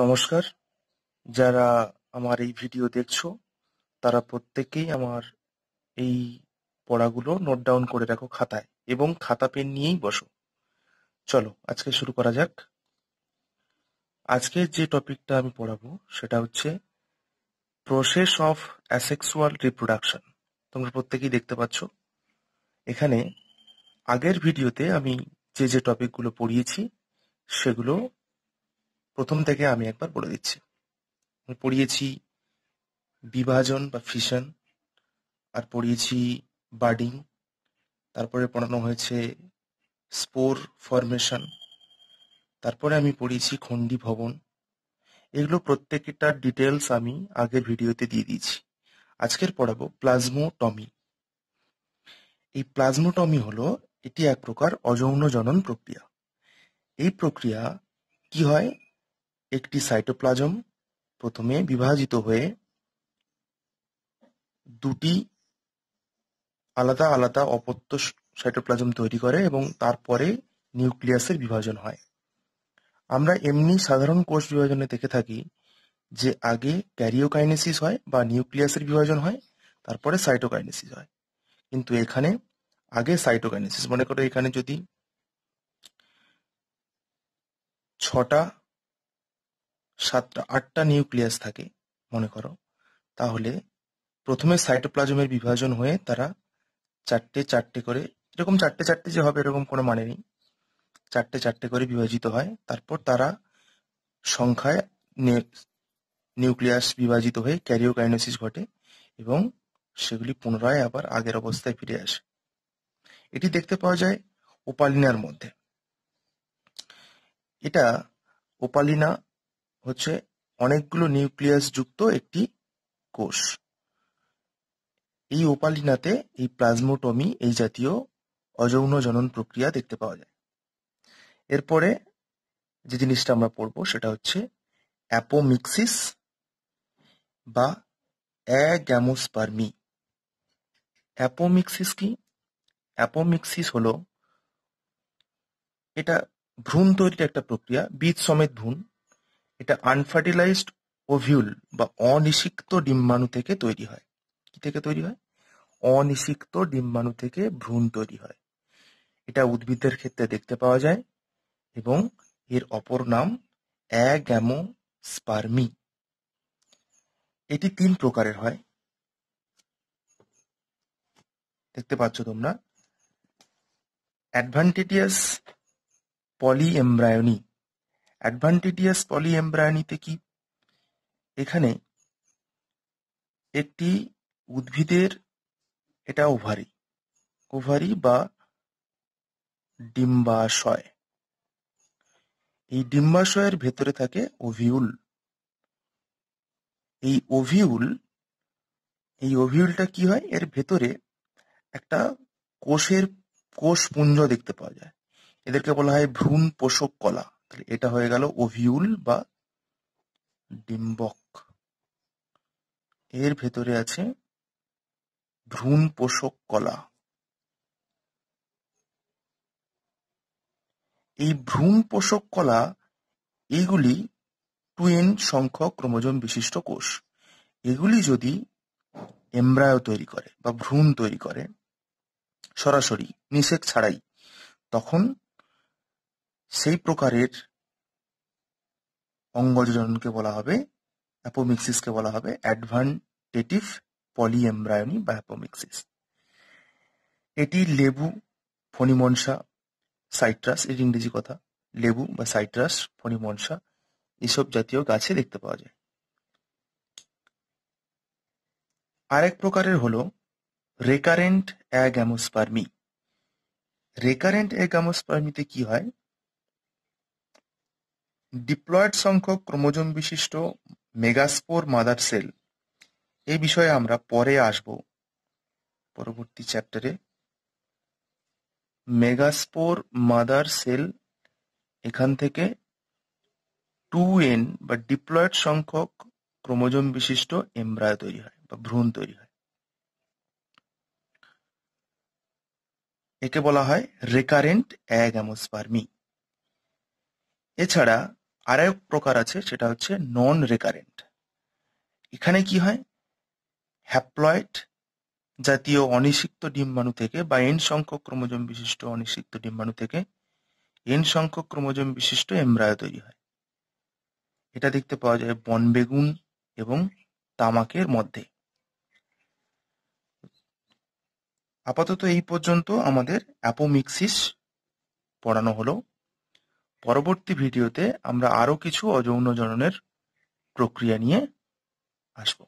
নমস্কার যারা আমার এই ভিডিও দেখছো তারা প্রত্যেকেই আমার এই পড়াগুলো নোট ডাউন করে রাখো খাতায় এবং খাতা পেন নিয়েই বসো চলো আজকে শুরু করা যাক আজকে যে টপিকটা আমি পড়াবো সেটা হচ্ছে প্রসেস অফ অ্যাসেক্সুয়াল রিপ্রোডাকশন তোমরা প্রত্যেকেই দেখতে পাচ্ছ এখানে আগের ভিডিওতে আমি যে যে টপিকগুলো পড়িয়েছি সেগুলো প্রথম থেকে আমি একবার বলে দিচ্ছি আমি পড়িয়েছি বিভাজন বা ফিশন আর পড়িয়েছি বার্ডিং তারপরে পড়ানো হয়েছে স্পোর ফরমেশন তারপরে আমি পড়িয়েছি খন্ডি ভবন এগুলো প্রত্যেকটার ডিটেলস আমি আগের ভিডিওতে দিয়ে দিয়েছি আজকের পড়াবো প্লাজমোটমি এই প্লাজমোটমি হলো এটি এক প্রকার অযৌন জনন প্রক্রিয়া এই প্রক্রিয়া কি হয় একটি সাইটোপ্লাজম প্রথমে বিভাজিত হয়ে দুটি আলাদা আলাদা অপত্য সাইটোপ্লাজম তৈরি করে এবং তারপরে নিউক্লিয়াসের বিভাজন হয় আমরা এমনি সাধারণ কোষ বিভাজনে দেখে থাকি যে আগে ক্যারিওকাইনেসিস হয় বা নিউক্লিয়াসের বিভাজন হয় তারপরে সাইটোকাইনেসিস হয় কিন্তু এখানে আগে সাইটোকাইনেসিস মনে করো এখানে যদি ছটা সাতটা আটটা নিউক্লিয়াস থাকে মনে করো তাহলে প্রথমে সাইটোপ্লাজমের বিভাজন হয়ে তারা চারটে চারটে করে এরকম চারটে চারটে যে হবে এরকম কোনো মানে নেই চারটে চারটে করে বিভাজিত হয় তারপর তারা সংখ্যায় নিউক্লিয়াস বিভাজিত হয়ে ক্যারিওকাইনোসিস ঘটে এবং সেগুলি পুনরায় আবার আগের অবস্থায় ফিরে আসে এটি দেখতে পাওয়া যায় ওপালিনার মধ্যে এটা ওপালিনা হচ্ছে অনেকগুলো নিউক্লিয়াস যুক্ত একটি কোষ এই ওপালিনাতে এই প্লাজমোটমি এই জাতীয় অযৌন জনন প্রক্রিয়া দেখতে পাওয়া যায় এরপরে যে জিনিসটা আমরা পড়ব সেটা হচ্ছে অ্যাপোমিক্সিস বা অ্যাগ্যামোস্পার্মি অ্যাপোমিক্সিস কি অ্যাপোমিক্সিস হলো এটা ভ্রূণ তৈরির একটা প্রক্রিয়া বীজ সমেত ভ্রূণ এটা আনফার্টিলাইজড ওভিউল বা অনিষিক্ত ডিম্বাণু থেকে তৈরি হয় কি থেকে তৈরি হয় অনিষিক্ত ডিম্বাণু থেকে ভ্রূণ তৈরি হয় এটা উদ্ভিদের ক্ষেত্রে দেখতে পাওয়া যায় এবং এর অপর নাম অ্যাগ্যামো স্পার্মি এটি তিন প্রকারের হয় দেখতে পাচ্ছ তোমরা অ্যাডভান্টেটিয়াস পলিএমব্রায়নি অ্যাডভান্টিডিয়াস পলিএমব্রায়োনিতে কি এখানে একটি উদ্ভিদের এটা ওভারি ওভারি বা ডিম্বাশয় এই ডিম্বাশয়ের ভেতরে থাকে ওভিউল এই ওভিউল এই ওভিউলটা কি হয় এর ভেতরে একটা কোষের কোষপুঞ্জ দেখতে পাওয়া যায় এদেরকে বলা হয় ভ্রূণ পোষক কলা তাহলে এটা হয়ে গেল ওভিউল বা ডিম্বক এর ভেতরে আছে ভ্রূণ পোষক কলা এই ভ্রূণ পোষক কলা এইগুলি টুইন সংখ্যক ক্রোমোজোম বিশিষ্ট কোষ এগুলি যদি এমব্রায়ো তৈরি করে বা ভ্রূণ তৈরি করে সরাসরি নিষেক ছাড়াই তখন সেই প্রকারের অঙ্গজনকে বলা হবে অ্যাপোমিক্সিসকে বলা হবে অ্যাডভান্টেটিভ পলিএমব্রায়নি বা অ্যাপোমিক্সিস এটি লেবু ফণিমনসা সাইট্রাস এর ইংরেজি কথা লেবু বা সাইট্রাস ফণিমনসা এসব জাতীয় গাছে দেখতে পাওয়া যায় আরেক প্রকারের হলো রেকারেন্ট অ্যাগামোস্পার্মি রেকারেন্ট অ্যাগামোস্পার্মিতে কি হয় ডিপ্লয়েড সংখ্যক ক্রোমোজোম বিশিষ্ট মেগাস্পোর মাদার সেল এই বিষয়ে আমরা পরে আসব পরবর্তী চ্যাপ্টারে মেগাস্পোর মাদার সেল এখান থেকে টু এন বা ডিপ্লয়েড সংখ্যক ক্রোমোজোম বিশিষ্ট এমব্রায় তৈরি হয় বা ভ্রূণ তৈরি হয় একে বলা হয় রেকারেন্ট অ্যাগামোস্পার্মি এছাড়া আর এক প্রকার আছে সেটা হচ্ছে নন রেকারেন্ট এখানে কি হয় হ্যাপ্লয়েড জাতীয় অনিষিক্ত ডিম্বাণু থেকে বা এন সংখ্যক ক্রোমোজোম বিশিষ্ট অনিষিক্ত ডিম্বাণু থেকে এন সংখ্যক ক্রোমোজোম বিশিষ্ট এমব্রায়ো তৈরি হয় এটা দেখতে পাওয়া যায় বনবেগুন এবং তামাকের মধ্যে আপাতত এই পর্যন্ত আমাদের অ্যাপোমিক্সিস পড়ানো হলো পরবর্তী ভিডিওতে আমরা আরও কিছু অযৌন জননের প্রক্রিয়া নিয়ে আসবো